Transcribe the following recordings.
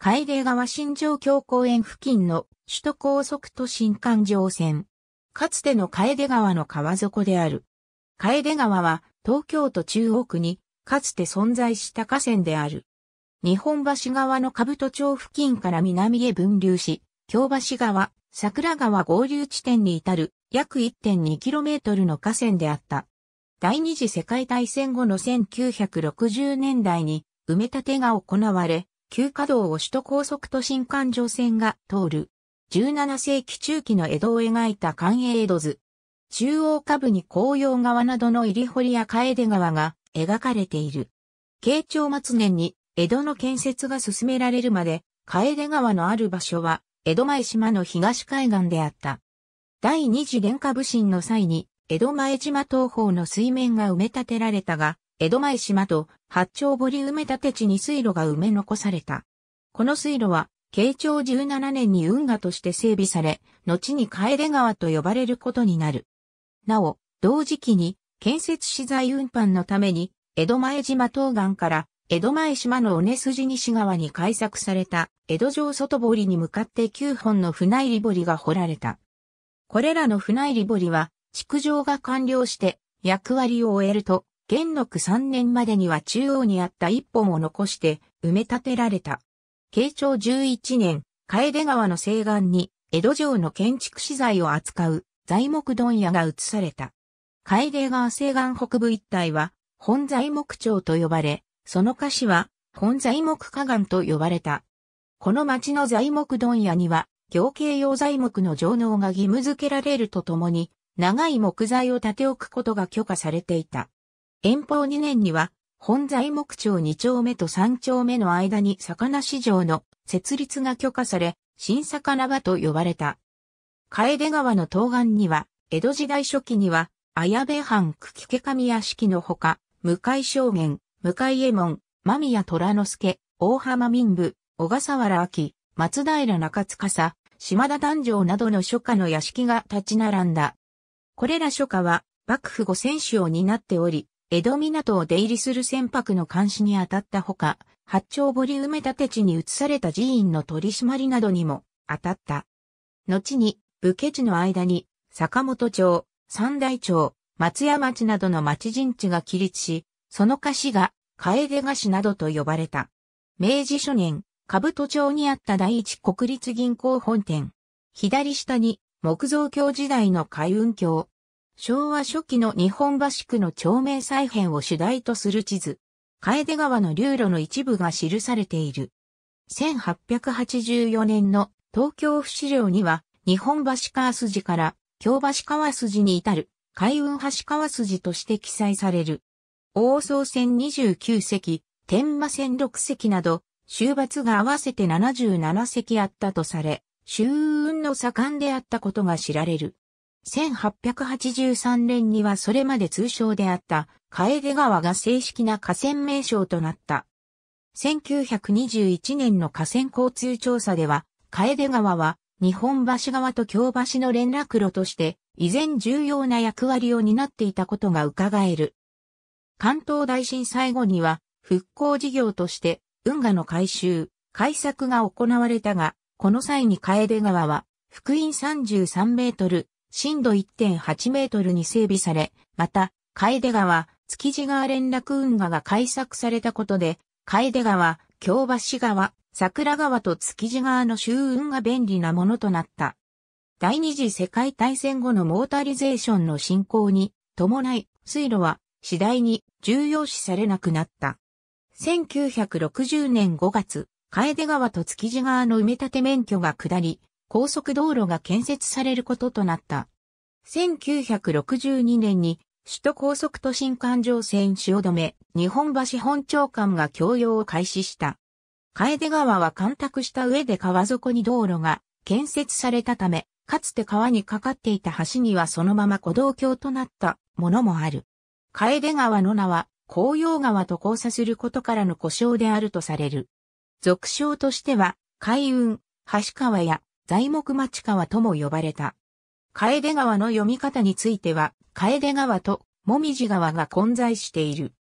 海嶺川新城京公園付近の首都高速都新環状線。かつての海出川の川底である。海出川は東京都中央区にかつて存在した河川である。日本橋側の兜町付近から南へ分流し、京橋川、桜川合流地点に至る約 1.2km の河川であった。第二次世界大戦後の1960年代に埋め立てが行われ、旧稼働を首都高速都心環状線が通る。17世紀中期の江戸を描いた関営江戸図。中央下部に紅葉川などの入堀や楓川が描かれている。慶長末年に江戸の建設が進められるまで、楓川のある場所は江戸前島の東海岸であった。第二次殿下武神の際に江戸前島東方の水面が埋め立てられたが、江戸前島と八丁堀埋め立て地に水路が埋め残された。この水路は、慶長17年に運河として整備され、後に楓川と呼ばれることになる。なお、同時期に、建設資材運搬のために、江戸前島東岸から、江戸前島の尾根筋西側に開削された、江戸城外堀に向かって9本の船入り堀が掘られた。これらの船入り堀は、築城が完了して、役割を終えると、元禄3年までには中央にあった一本を残して埋め立てられた。慶長11年、楓川の西岸に江戸城の建築資材を扱う材木問屋が移された。楓川西岸北部一帯は本材木町と呼ばれ、その歌詞は本材木河岸と呼ばれた。この町の材木問屋には行形用材木の上納が義務付けられるとともに、長い木材を立て置くことが許可されていた。遠方2年には、本材木町2丁目と3丁目の間に魚市場の設立が許可され、新魚場と呼ばれた。楓川の東岸には、江戸時代初期には、綾部藩久喜家神屋敷のほか、向井正元、向井右衛門、間宮虎之助、大浜民部、小笠原明、松平中司、島田誕生などの初夏の屋敷が立ち並んだ。これら初夏は、幕府五選手を担っており、江戸港を出入りする船舶の監視に当たったほか、八丁堀埋め立て地に移された寺院の取り締まりなどにも当たった。後に、武家地の間に、坂本町、三大町、松屋町などの町陣地が起立し、その菓子が、楓菓子などと呼ばれた。明治初年、兜町にあった第一国立銀行本店。左下に、木造橋時代の海運橋、昭和初期の日本橋区の町名再編を主題とする地図。楓川の流路の一部が記されている。1884年の東京府資料には、日本橋川筋から京橋川筋に至る海運橋川筋として記載される。大総線29隻、天馬線6隻など、終末が合わせて77隻あったとされ、周運の盛んであったことが知られる。1883年にはそれまで通称であった、楓川が正式な河川名称となった。1921年の河川交通調査では、楓川は、日本橋川と京橋の連絡路として、依然重要な役割を担っていたことが伺える。関東大震災後には、復興事業として、運河の改修、改作が行われたが、この際に楓川は、福音33メートル、震度1.8メートルに整備され、また、楓川、築地川連絡運河が開削されたことで、楓川、京橋川、桜川と築地川の周運が便利なものとなった。第二次世界大戦後のモータリゼーションの進行に伴い、水路は次第に重要視されなくなった。1960年5月、楓川と築地川の埋め立て免許が下り、高速道路が建設されることとなった。1962年に首都高速都心環状線汐留、日本橋本町間が供用を開始した。楓川は干拓した上で川底に道路が建設されたため、かつて川に架かっていた橋にはそのまま古道橋となったものもある。楓川の名は、紅葉川と交差することからの故障であるとされる。俗称としては、海運、橋川や材木町川とも呼ばれた。楓川の読み方については、楓川ともみじ川が混在している。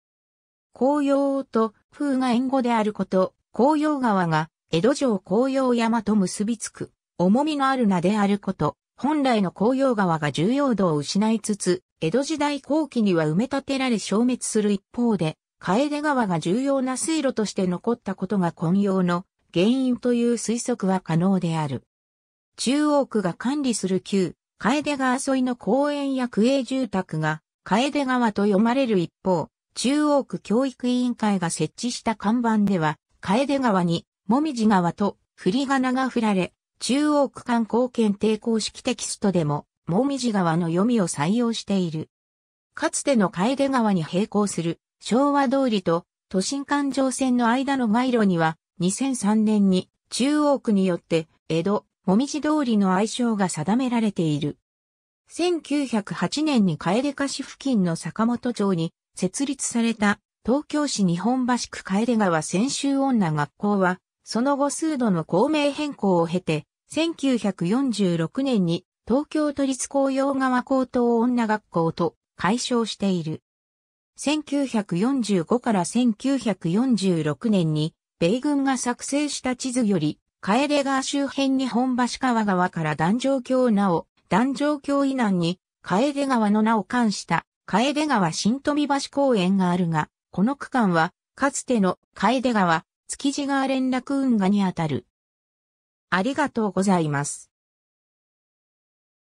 紅葉と風が縁語であること、紅葉川が江戸城紅葉山と結びつく、重みのある名であること、本来の紅葉川が重要度を失いつつ、江戸時代後期には埋め立てられ消滅する一方で、楓川が重要な水路として残ったことが混用の原因という推測は可能である。中央区が管理する旧、楓川沿いの公園や区営住宅が、楓川と読まれる一方、中央区教育委員会が設置した看板では、楓川に、もみじ川と、振り仮名が振られ、中央区観光検定公式テキストでも、もみじ川の読みを採用している。かつての楓川に並行する、昭和通りと、都心環状線の間の街路には、2003年に、中央区によって、江戸、もみじ通りの愛称が定められている。1908年に楓菓子付近の坂本町に設立された東京市日本橋区楓川専修女学校は、その後数度の校名変更を経て、1946年に東京都立公用川高等女学校と解消している。1945から1946年に米軍が作成した地図より楓川周辺に本橋川側から壇上橋なお、壇上橋以南に、楓川の名を冠した、楓川新富橋公園があるが、この区間は、かつての楓川、築地川連絡運河にあたる。ありがとうございます。